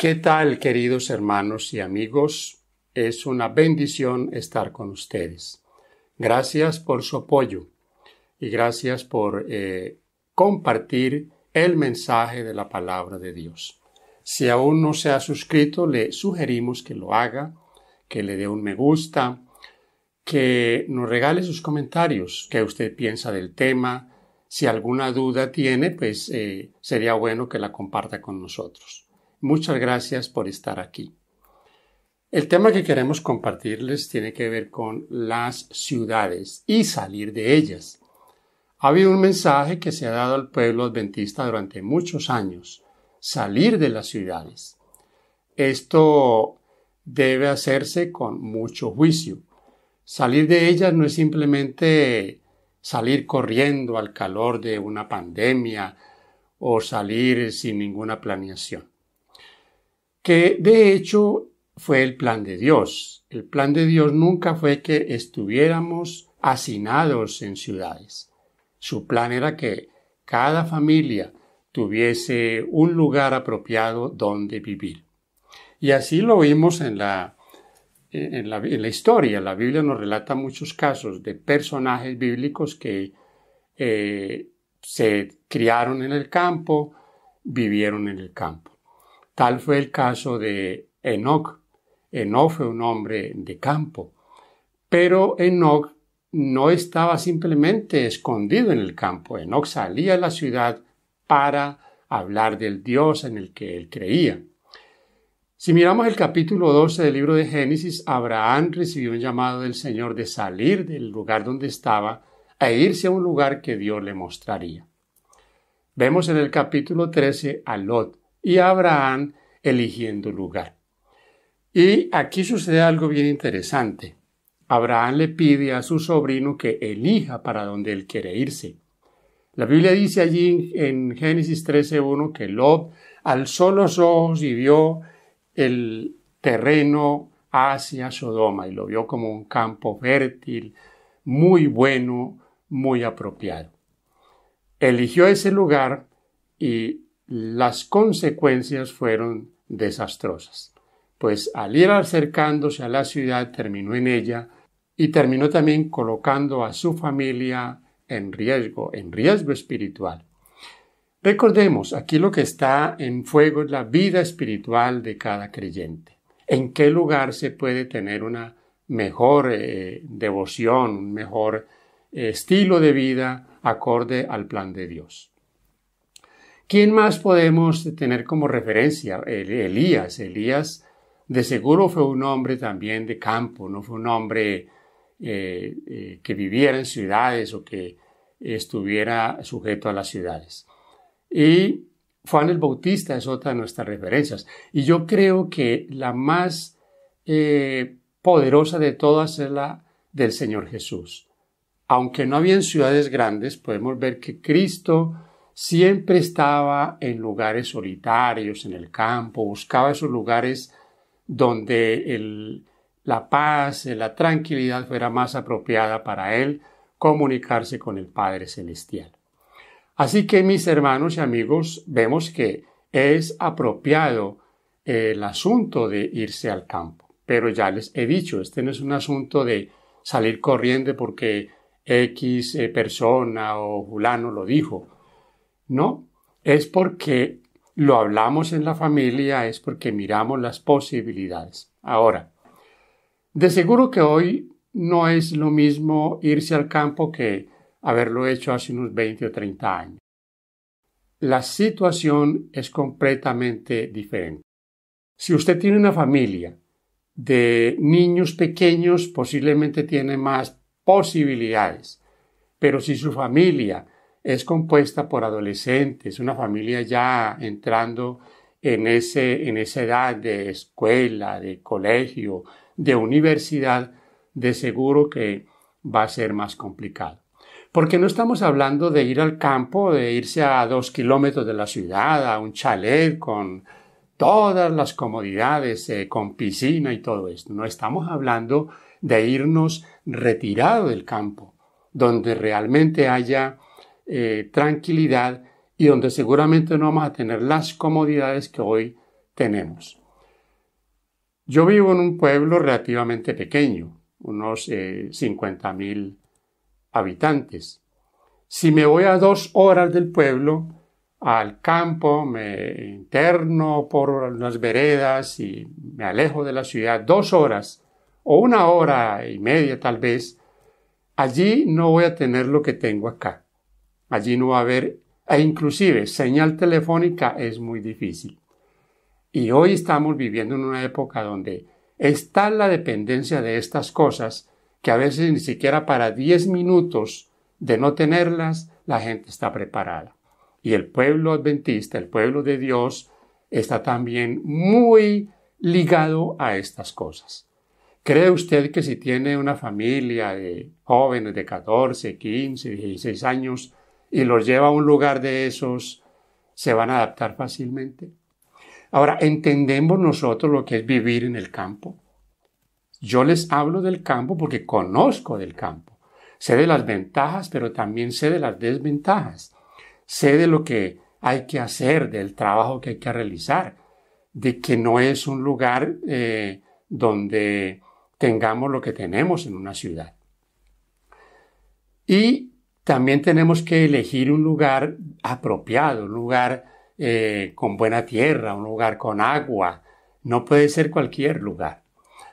¿Qué tal, queridos hermanos y amigos? Es una bendición estar con ustedes. Gracias por su apoyo y gracias por eh, compartir el mensaje de la palabra de Dios. Si aún no se ha suscrito, le sugerimos que lo haga, que le dé un me gusta, que nos regale sus comentarios, que usted piensa del tema. Si alguna duda tiene, pues eh, sería bueno que la comparta con nosotros. Muchas gracias por estar aquí. El tema que queremos compartirles tiene que ver con las ciudades y salir de ellas. Ha habido un mensaje que se ha dado al pueblo adventista durante muchos años, salir de las ciudades. Esto debe hacerse con mucho juicio. Salir de ellas no es simplemente salir corriendo al calor de una pandemia o salir sin ninguna planeación que de hecho fue el plan de Dios. El plan de Dios nunca fue que estuviéramos hacinados en ciudades. Su plan era que cada familia tuviese un lugar apropiado donde vivir. Y así lo vimos en la, la, historia. La Biblia nos relata muchos casos de personajes bíblicos que eh, se criaron en el campo, vivieron en el campo. Tal fue el caso de Enoch. Enoch fue un hombre de campo, pero Enoch no estaba simplemente escondido en el campo. Enoch salía a la ciudad para hablar del Dios en el que él creía. Si miramos el capítulo 12 del libro de Génesis, Abraham recibió un llamado del Señor de salir del lugar donde estaba e irse a un lugar que Dios le mostraría. Vemos en el capítulo 13 a Lot, y Abraham eligiendo lugar. Y aquí sucede algo bien interesante. Abraham le pide a su sobrino que elija para donde él quiere irse. La Biblia dice allí en Génesis 13.1 que Lot alzó los ojos y vio el terreno hacia Sodoma y lo vio como un campo fértil, muy bueno, muy apropiado. Eligió ese lugar y las consecuencias fueron desastrosas, pues al ir acercándose a la ciudad terminó en ella y terminó también colocando a su familia en riesgo, en riesgo espiritual. Recordemos, aquí lo que está en fuego es la vida espiritual de cada creyente. ¿En qué lugar se puede tener una mejor eh, devoción, un mejor eh, estilo de vida acorde al plan de Dios? ¿Quién más podemos tener como referencia? Elías. Elías de seguro fue un hombre también de campo, no fue un hombre eh, eh, que viviera en ciudades o que estuviera sujeto a las ciudades. Y Juan el Bautista es otra de nuestras referencias. Y yo creo que la más eh, poderosa de todas es la del Señor Jesús. Aunque no había ciudades grandes, podemos ver que Cristo Siempre estaba en lugares solitarios, en el campo, buscaba esos lugares donde la paz, la tranquilidad fuera más apropiada para él comunicarse con el Padre Celestial. Así que mis hermanos y amigos, vemos que es apropiado el asunto de irse al campo. Pero ya les he dicho, este no es un asunto de salir corriendo porque X eh, persona o fulano lo dijo. ¿no? Es porque lo hablamos en la familia, es porque miramos las posibilidades. Ahora, de seguro que hoy no es lo mismo irse al campo que haberlo hecho hace unos 20 o 30 años. La situación es completamente diferente. Si usted tiene una familia de niños pequeños, posiblemente tiene más posibilidades. Pero si su familia es compuesta por adolescentes, una familia ya entrando en, ese, en esa edad de escuela, de colegio, de universidad, de seguro que va a ser más complicado. Porque no estamos hablando de ir al campo, de irse a dos kilómetros de la ciudad, a un chalet con todas las comodidades, eh, con piscina y todo esto. No estamos hablando de irnos retirado del campo, donde realmente haya eh, tranquilidad y donde seguramente no vamos a tener las comodidades que hoy tenemos. Yo vivo en un pueblo relativamente pequeño, unos eh, 50.000 habitantes. Si me voy a dos horas del pueblo, al campo, me interno por las veredas y me alejo de la ciudad dos horas o una hora y media tal vez, allí no voy a tener lo que tengo acá. Allí no va a haber, e inclusive señal telefónica es muy difícil. Y hoy estamos viviendo en una época donde está la dependencia de estas cosas que a veces ni siquiera para 10 minutos de no tenerlas la gente está preparada. Y el pueblo adventista, el pueblo de Dios, está también muy ligado a estas cosas. ¿Cree usted que si tiene una familia de jóvenes de 14, 15, 16 años, y los lleva a un lugar de esos, se van a adaptar fácilmente. Ahora, entendemos nosotros lo que es vivir en el campo. Yo les hablo del campo porque conozco del campo. Sé de las ventajas, pero también sé de las desventajas. Sé de lo que hay que hacer, del trabajo que hay que realizar, de que no es un lugar eh, donde tengamos lo que tenemos en una ciudad. Y también tenemos que elegir un lugar apropiado, un lugar eh, con buena tierra, un lugar con agua. No puede ser cualquier lugar.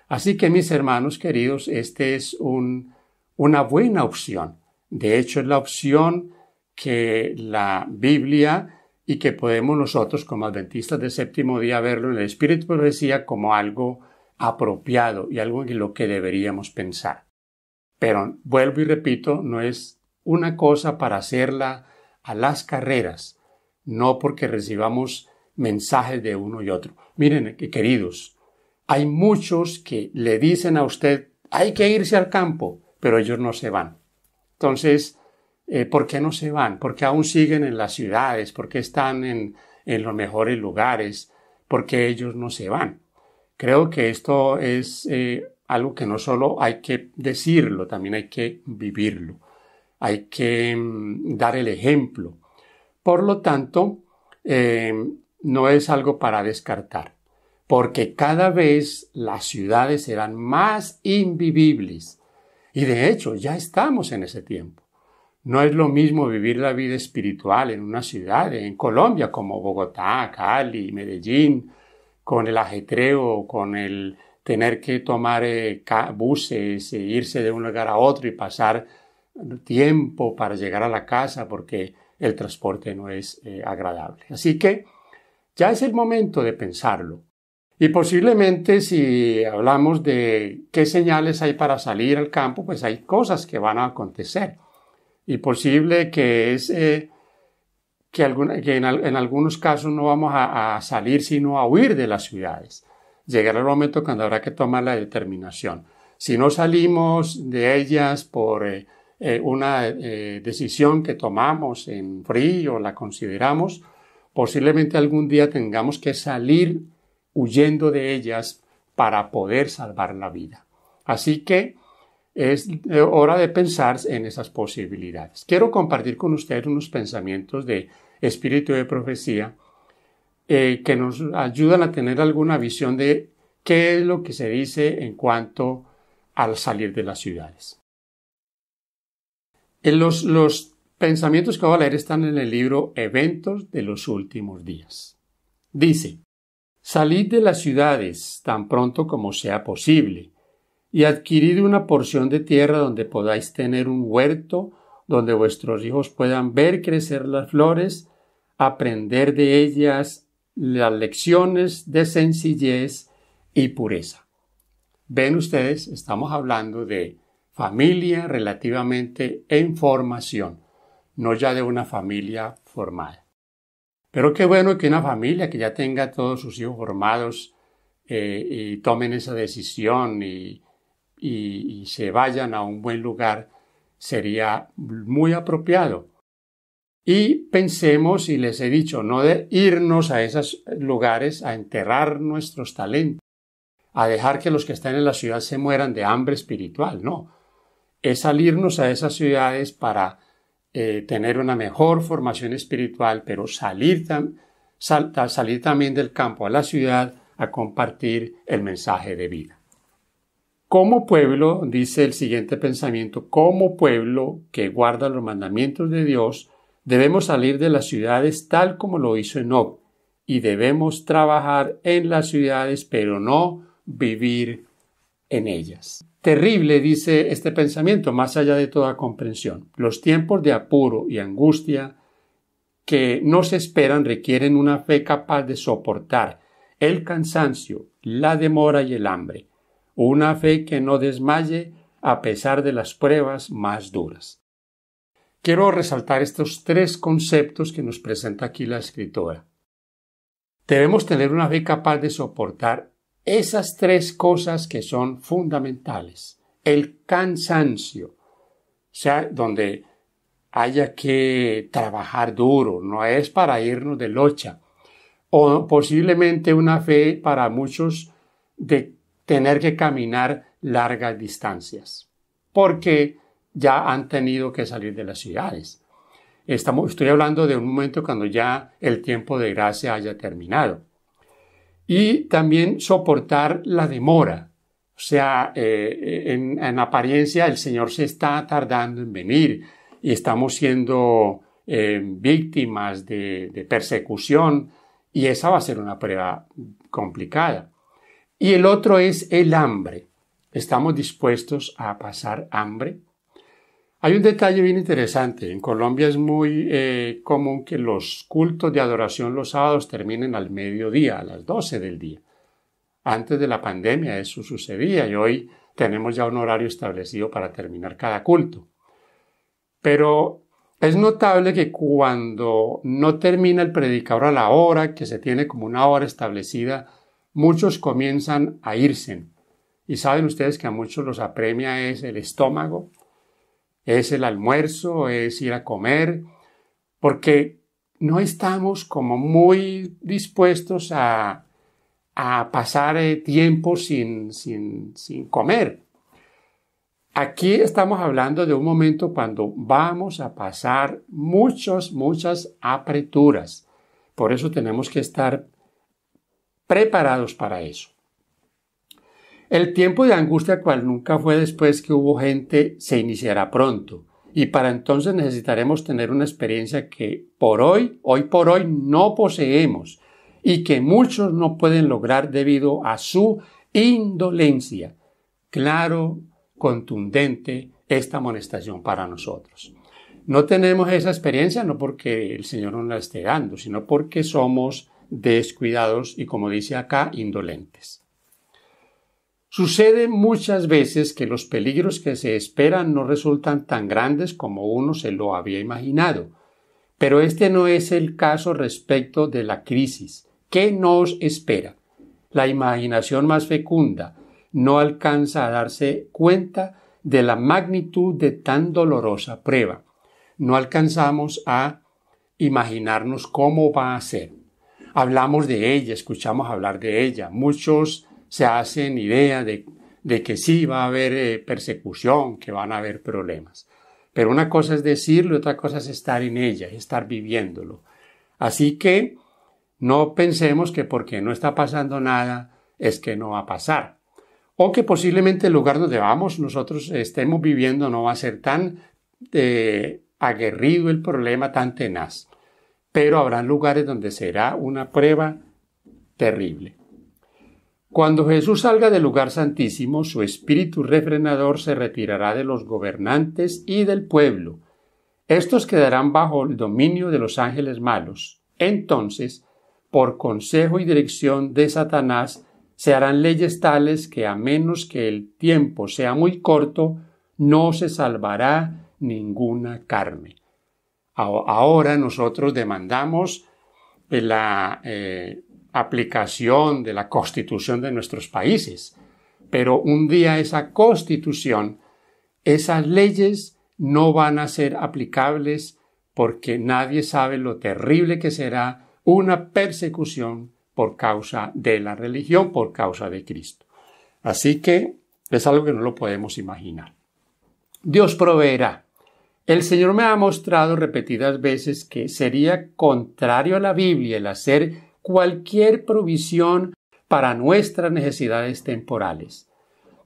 Así que mis hermanos queridos, este es un, una buena opción. De hecho, es la opción que la Biblia y que podemos nosotros como adventistas del séptimo día verlo en el Espíritu Profecía como algo apropiado y algo en lo que deberíamos pensar. Pero vuelvo y repito, no es una cosa para hacerla a las carreras, no porque recibamos mensajes de uno y otro. Miren, eh, queridos, hay muchos que le dicen a usted, hay que irse al campo, pero ellos no se van. Entonces, eh, ¿por qué no se van? ¿Por qué aún siguen en las ciudades? ¿Por qué están en, en los mejores lugares? ¿Por qué ellos no se van? Creo que esto es eh, algo que no solo hay que decirlo, también hay que vivirlo hay que mm, dar el ejemplo. Por lo tanto, eh, no es algo para descartar, porque cada vez las ciudades serán más invivibles. Y de hecho, ya estamos en ese tiempo. No es lo mismo vivir la vida espiritual en una ciudad, en Colombia, como Bogotá, Cali, Medellín, con el ajetreo, con el tener que tomar eh, buses, e irse de un lugar a otro y pasar tiempo para llegar a la casa porque el transporte no es eh, agradable. Así que ya es el momento de pensarlo. Y posiblemente si hablamos de qué señales hay para salir al campo, pues hay cosas que van a acontecer. Y posible que es eh, que, alguna, en, algunos casos no vamos a, salir sino a huir de las ciudades. Llegará el momento cuando habrá que tomar la determinación. Si no salimos de ellas por eh, eh, una eh, decisión que tomamos en frío, la consideramos, posiblemente algún día tengamos que salir huyendo de ellas para poder salvar la vida. Así que es eh, hora de pensar en esas posibilidades. Quiero compartir con ustedes unos pensamientos de espíritu de profecía que nos ayudan a tener alguna visión de qué es lo que se dice en cuanto al salir de las ciudades. Eh, los, pensamientos que voy a leer están en el libro Eventos de los Últimos Días. Dice, salid de las ciudades tan pronto como sea posible y adquirid una porción de tierra donde podáis tener un huerto, donde vuestros hijos puedan ver crecer las flores, aprender de ellas las lecciones de sencillez y pureza. Ven ustedes, estamos hablando de familia relativamente en formación, no ya de una familia formal. Pero qué bueno que una familia que ya tenga todos sus hijos formados eh, y tomen esa decisión y, y se vayan a un buen lugar sería muy apropiado. Y pensemos, y les he dicho, no de irnos a esos lugares a enterrar nuestros talentos, a dejar que los que están en la ciudad se mueran de hambre espiritual, no, es salirnos a esas ciudades para eh, tener una mejor formación espiritual, pero salir, salir también del campo a la ciudad a compartir el mensaje de vida. Como pueblo, dice el siguiente pensamiento, como pueblo que guarda los mandamientos de Dios, debemos salir de las ciudades tal como lo hizo Enoch, y debemos trabajar en las ciudades, pero no vivir en ellas. Terrible, dice este pensamiento, más allá de toda comprensión. Los tiempos de apuro y angustia que no se esperan requieren una fe capaz de soportar el cansancio, la demora y el hambre, una fe que no desmaye a pesar de las pruebas más duras. Quiero resaltar estos tres conceptos que nos presenta aquí la escritora. Debemos tener una fe capaz de soportar esas tres cosas que son fundamentales. El cansancio, o sea, donde haya que trabajar duro, no es para irnos de locha, o posiblemente una fe para muchos de tener que caminar largas distancias, porque ya han tenido que salir de las ciudades. estoy hablando de un momento cuando ya el tiempo de gracia haya terminado y también soportar la demora. O sea, eh, en, apariencia el Señor se está tardando en venir y estamos siendo eh, víctimas de, de persecución y esa va a ser una prueba complicada. Y el otro es el hambre. ¿Estamos dispuestos a pasar hambre? Hay un detalle bien interesante. En Colombia es muy eh, común que los cultos de adoración los sábados terminen al mediodía, a las 12 del día. Antes de la pandemia eso sucedía y hoy tenemos ya un horario establecido para terminar cada culto. Pero es notable que cuando no termina el predicador a la hora, que se tiene como una hora establecida, muchos comienzan a irse. Y saben ustedes que a muchos los apremia es el estómago, es el almuerzo, es ir a comer, porque no estamos como muy dispuestos a, pasar eh, tiempo sin, sin, sin comer. Aquí estamos hablando de un momento cuando vamos a pasar muchas, muchas apreturas. Por eso tenemos que estar preparados para eso. El tiempo de angustia cual nunca fue después que hubo gente se iniciará pronto y para entonces necesitaremos tener una experiencia que por hoy, hoy por hoy no poseemos y que muchos no pueden lograr debido a su indolencia. Claro, contundente esta amonestación para nosotros. No tenemos esa experiencia no porque el Señor nos la esté dando, sino porque somos descuidados y como dice acá, indolentes. Sucede muchas veces que los peligros que se esperan no resultan tan grandes como uno se lo había imaginado, pero este no es el caso respecto de la crisis. ¿Qué nos espera? La imaginación más fecunda no alcanza a darse cuenta de la magnitud de tan dolorosa prueba. No alcanzamos a imaginarnos cómo va a ser. Hablamos de ella, escuchamos hablar de ella. Muchos se hacen idea de, que sí va a haber eh, persecución, que van a haber problemas. Pero una cosa es decirlo, otra cosa es estar en ella, estar viviéndolo. Así que no pensemos que porque no está pasando nada es que no va a pasar. O que posiblemente el lugar donde vamos, nosotros estemos viviendo, no va a ser tan eh, aguerrido el problema, tan tenaz. Pero habrá lugares donde será una prueba terrible. Cuando Jesús salga del lugar santísimo, su espíritu refrenador se retirará de los gobernantes y del pueblo. Estos quedarán bajo el dominio de los ángeles malos. Entonces, por consejo y dirección de Satanás, se harán leyes tales que a menos que el tiempo sea muy corto, no se salvará ninguna carne. Ahora nosotros demandamos eh, la eh, aplicación de la constitución de nuestros países. Pero un día esa constitución, esas leyes no van a ser aplicables porque nadie sabe lo terrible que será una persecución por causa de la religión, por causa de Cristo. Así que es algo que no lo podemos imaginar. Dios proveerá. El Señor me ha mostrado repetidas veces que sería contrario a la Biblia el hacer cualquier provisión para nuestras necesidades temporales.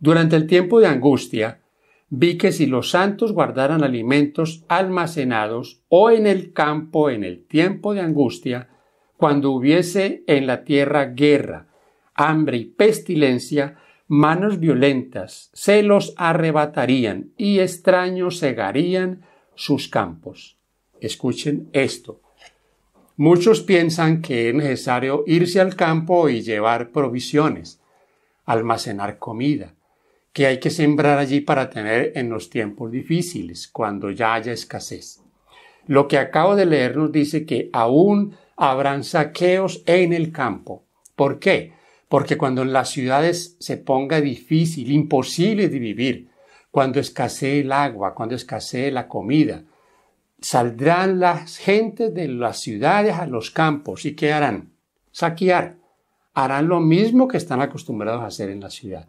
Durante el tiempo de angustia, vi que si los santos guardaran alimentos almacenados o en el campo en el tiempo de angustia, cuando hubiese en la tierra guerra, hambre y pestilencia, manos violentas se los arrebatarían y extraños cegarían sus campos. Escuchen esto. Muchos piensan que es necesario irse al campo y llevar provisiones, almacenar comida, que hay que sembrar allí para tener en los tiempos difíciles, cuando ya haya escasez. Lo que acabo de leer nos dice que aún habrán saqueos en el campo. ¿Por qué? Porque cuando en las ciudades se ponga difícil, imposible de vivir, cuando escasee el agua, cuando escasee la comida, Saldrán las gentes de las ciudades a los campos y ¿qué harán? Saquear. Harán lo mismo que están acostumbrados a hacer en la ciudad.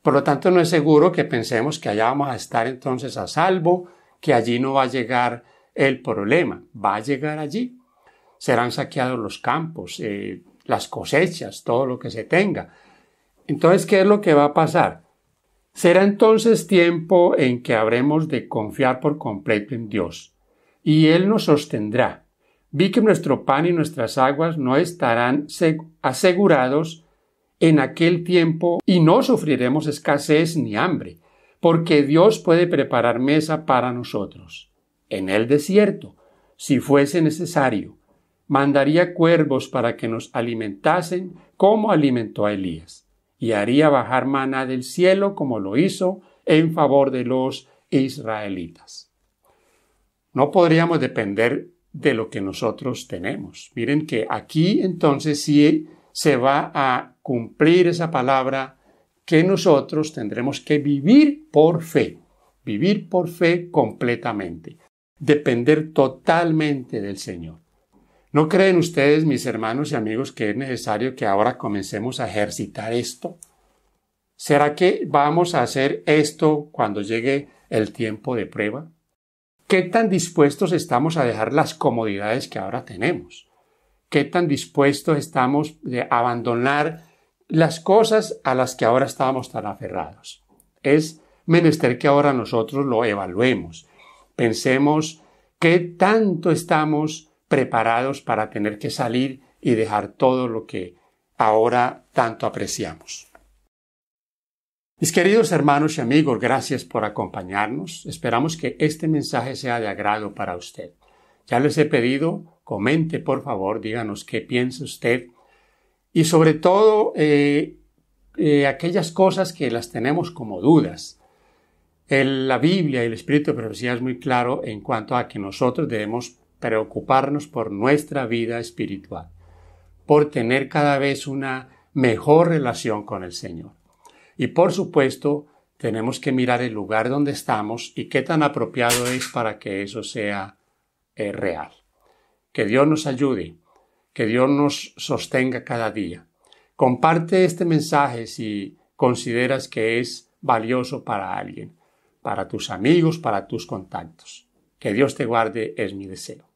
Por lo tanto, no es seguro que pensemos que allá vamos a estar entonces a salvo, que allí no va a llegar el problema, va a llegar allí. Serán saqueados los campos, eh, las cosechas, todo lo que se tenga. Entonces, ¿qué es lo que va a pasar? Será entonces tiempo en que habremos de confiar por completo en Dios, y Él nos sostendrá. Vi que nuestro pan y nuestras aguas no estarán asegurados en aquel tiempo y no sufriremos escasez ni hambre, porque Dios puede preparar mesa para nosotros. En el desierto, si fuese necesario, mandaría cuervos para que nos alimentasen como alimentó a Elías, y haría bajar maná del cielo como lo hizo en favor de los israelitas. No podríamos depender de lo que nosotros tenemos. Miren que aquí entonces sí se va a cumplir esa palabra que nosotros tendremos que vivir por fe, vivir por fe completamente, depender totalmente del Señor. ¿No creen ustedes, mis hermanos y amigos, que es necesario que ahora comencemos a ejercitar esto? ¿Será que vamos a hacer esto cuando llegue el tiempo de prueba? ¿Qué tan dispuestos estamos a dejar las comodidades que ahora tenemos? ¿Qué tan dispuestos estamos de abandonar las cosas a las que ahora estábamos tan aferrados? Es menester que ahora nosotros lo evaluemos. Pensemos qué tanto estamos preparados para tener que salir y dejar todo lo que ahora tanto apreciamos. Mis queridos hermanos y amigos, gracias por acompañarnos. Esperamos que este mensaje sea de agrado para usted. Ya les he pedido, comente por favor, díganos qué piensa usted y sobre todo eh, eh aquellas cosas que las tenemos como dudas. En la Biblia y el Espíritu de Profecía es muy claro en cuanto a que nosotros debemos preocuparnos por nuestra vida espiritual, por tener cada vez una mejor relación con el Señor. Y por supuesto, tenemos que mirar el lugar donde estamos y qué tan apropiado es para que eso sea eh, real. Que Dios nos ayude, que Dios nos sostenga cada día. Comparte este mensaje si consideras que es valioso para alguien, para tus amigos, para tus contactos. Que Dios te guarde es mi deseo.